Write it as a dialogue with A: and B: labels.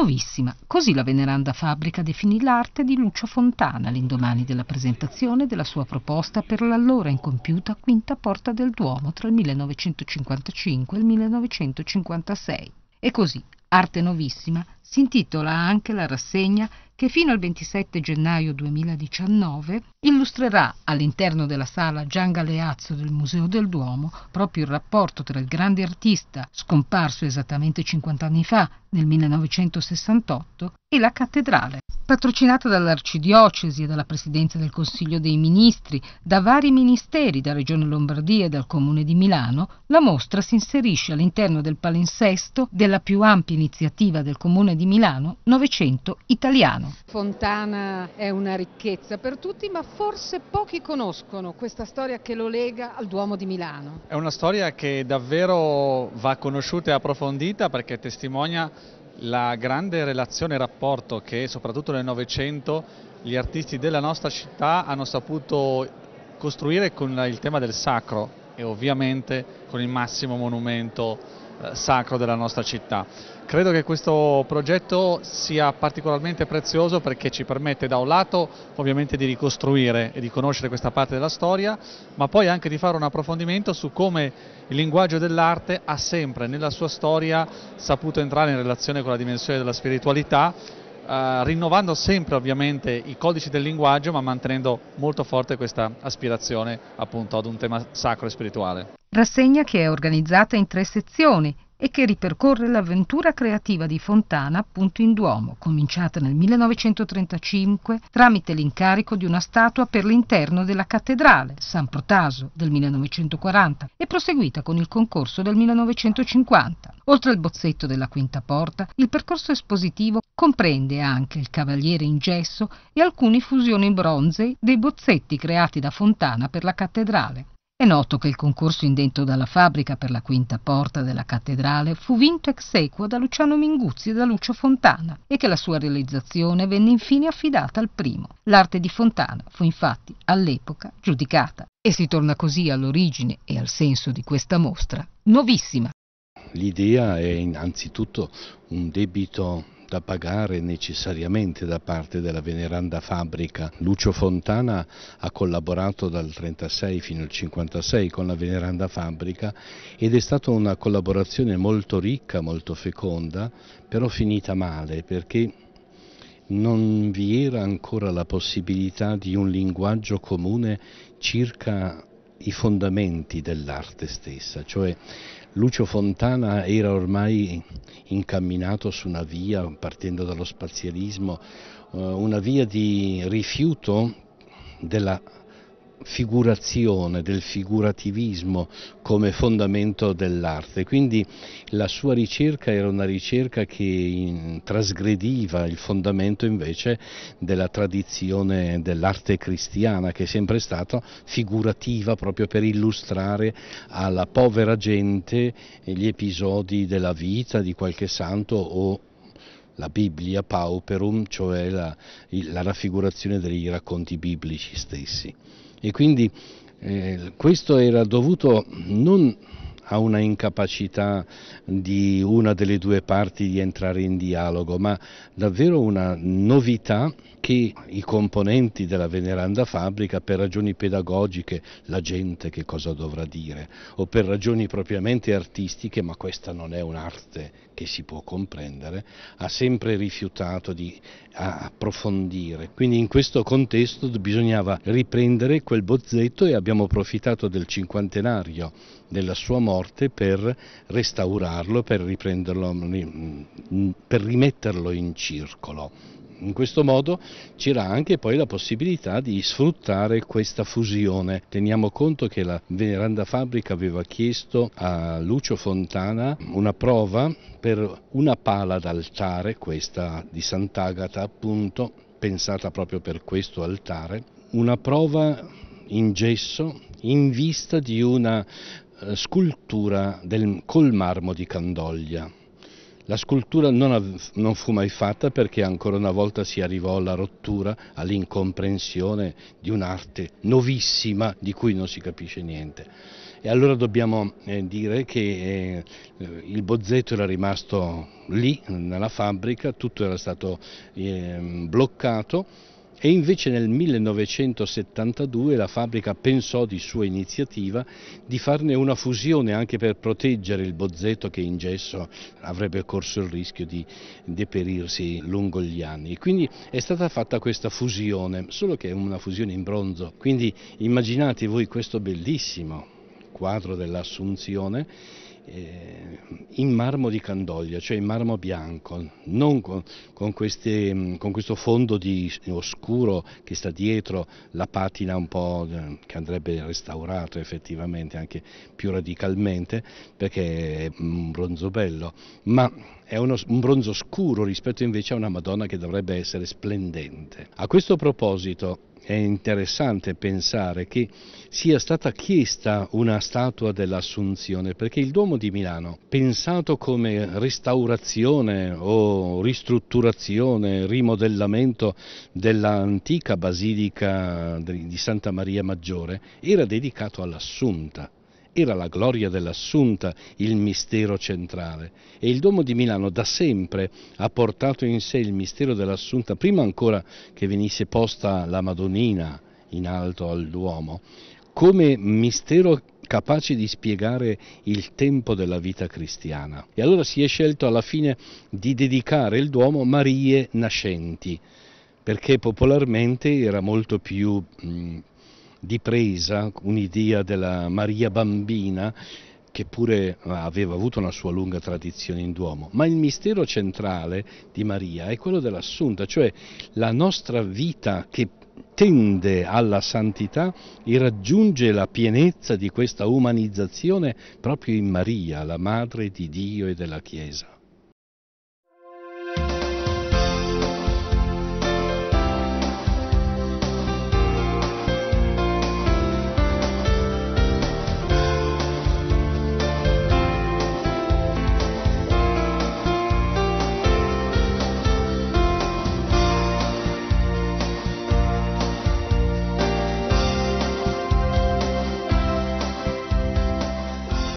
A: nuovissima. Così la veneranda fabbrica definì l'arte di Lucio Fontana all'indomani della presentazione della sua proposta per l'allora incompiuta quinta porta del Duomo tra il 1955 e il 1956. E così, Arte Novissima, si intitola anche la rassegna che fino al 27 gennaio 2019 illustrerà all'interno della sala Gian Galeazzo del Museo del Duomo proprio il rapporto tra il grande artista scomparso esattamente 50 anni fa, nel 1968, e la cattedrale patrocinata dall'Arcidiocesi, dalla Presidenza del Consiglio dei Ministri, da vari ministeri, da Regione Lombardia e dal Comune di Milano, la mostra si inserisce all'interno del palinsesto della più ampia iniziativa del Comune di Milano, Novecento Italiano. Fontana è una ricchezza per tutti, ma forse pochi conoscono questa storia che lo lega al Duomo di Milano.
B: È una storia che davvero va conosciuta e approfondita perché testimonia la grande relazione e rapporto che soprattutto nel Novecento gli artisti della nostra città hanno saputo costruire con il tema del sacro e ovviamente con il massimo monumento eh, sacro della nostra città. Credo che questo progetto sia particolarmente prezioso perché ci permette da un lato ovviamente di ricostruire e di conoscere questa parte della storia, ma poi anche di fare un approfondimento su come il linguaggio dell'arte ha sempre nella sua storia saputo entrare in relazione con la dimensione della spiritualità, eh, rinnovando sempre ovviamente i codici del linguaggio ma mantenendo molto forte questa aspirazione appunto ad un tema sacro e spirituale
A: rassegna che è organizzata in tre sezioni e che ripercorre l'avventura creativa di Fontana appunto in Duomo, cominciata nel 1935 tramite l'incarico di una statua per l'interno della cattedrale San Protaso del 1940 e proseguita con il concorso del 1950. Oltre al bozzetto della quinta porta, il percorso espositivo comprende anche il cavaliere in gesso e alcune fusioni in bronze dei bozzetti creati da Fontana per la cattedrale. È noto che il concorso indetto dalla fabbrica per la quinta porta della cattedrale fu vinto ex equo da Luciano Minguzzi e da Lucio Fontana e che la sua realizzazione venne infine affidata al primo. L'arte di Fontana fu infatti all'epoca giudicata e si torna così all'origine e al senso di questa mostra, nuovissima.
C: L'idea è innanzitutto un debito da pagare necessariamente da parte della veneranda fabbrica. Lucio Fontana ha collaborato dal 1936 fino al 1956 con la veneranda fabbrica ed è stata una collaborazione molto ricca, molto feconda, però finita male perché non vi era ancora la possibilità di un linguaggio comune circa i fondamenti dell'arte stessa, cioè Lucio Fontana era ormai incamminato su una via, partendo dallo spazialismo, eh, una via di rifiuto della figurazione, del figurativismo come fondamento dell'arte. Quindi la sua ricerca era una ricerca che in, trasgrediva il fondamento invece della tradizione dell'arte cristiana che è sempre stata figurativa proprio per illustrare alla povera gente gli episodi della vita di qualche santo o la Biblia pauperum, cioè la, la raffigurazione dei racconti biblici stessi. E quindi eh, questo era dovuto non a una incapacità di una delle due parti di entrare in dialogo, ma davvero una novità che i componenti della veneranda fabbrica per ragioni pedagogiche, la gente che cosa dovrà dire, o per ragioni propriamente artistiche, ma questa non è un'arte che si può comprendere, ha sempre rifiutato di approfondire. Quindi in questo contesto bisognava riprendere quel bozzetto e abbiamo approfittato del cinquantenario della sua morte morte per restaurarlo, per, riprenderlo, per rimetterlo in circolo. In questo modo c'era anche poi la possibilità di sfruttare questa fusione. Teniamo conto che la Veneranda Fabbrica aveva chiesto a Lucio Fontana una prova per una pala d'altare, questa di Sant'Agata appunto, pensata proprio per questo altare, una prova in gesso in vista di una eh, scultura del, col marmo di Candoglia. La scultura non, non, fu mai fatta perché ancora una volta si arrivò alla rottura, all'incomprensione di un'arte novissima di cui non si capisce niente. E allora dobbiamo eh, dire che eh, il bozzetto era rimasto lì, nella fabbrica, tutto era stato eh, bloccato e invece nel 1972 la fabbrica pensò di sua iniziativa di farne una fusione anche per proteggere il bozzetto che in gesso avrebbe corso il rischio di deperirsi lungo gli anni. Quindi è stata fatta questa fusione, solo che è una fusione in bronzo. Quindi immaginate voi questo bellissimo quadro dell'Assunzione eh, in marmo di Candoglia, cioè in marmo bianco, non con, con, queste, mm, con questo fondo di, oscuro che sta dietro la patina un po' eh, che andrebbe restaurato effettivamente anche più radicalmente perché è un bronzo bello, ma è uno, un bronzo scuro rispetto invece a una Madonna che dovrebbe essere splendente. A questo proposito è interessante pensare che sia stata chiesta una statua dell'Assunzione, perché il Duomo di Milano, pensato come restaurazione o ristrutturazione, rimodellamento dell'antica basilica di Santa Maria Maggiore, era dedicato all'Assunta. Era la gloria dell'Assunta il mistero centrale e il Duomo di Milano da sempre ha portato in sé il mistero dell'Assunta prima ancora che venisse posta la Madonnina in alto al Duomo come mistero capace di spiegare il tempo della vita cristiana. E allora si è scelto alla fine di dedicare il Duomo Marie nascenti, perché popolarmente era molto più mh, di presa, un'idea della Maria Bambina che pure ah, aveva avuto una sua lunga tradizione in Duomo, ma il mistero centrale di Maria è quello dell'assunta, cioè la nostra vita che tende alla santità e raggiunge la pienezza di questa umanizzazione proprio in Maria, la madre di Dio e della Chiesa.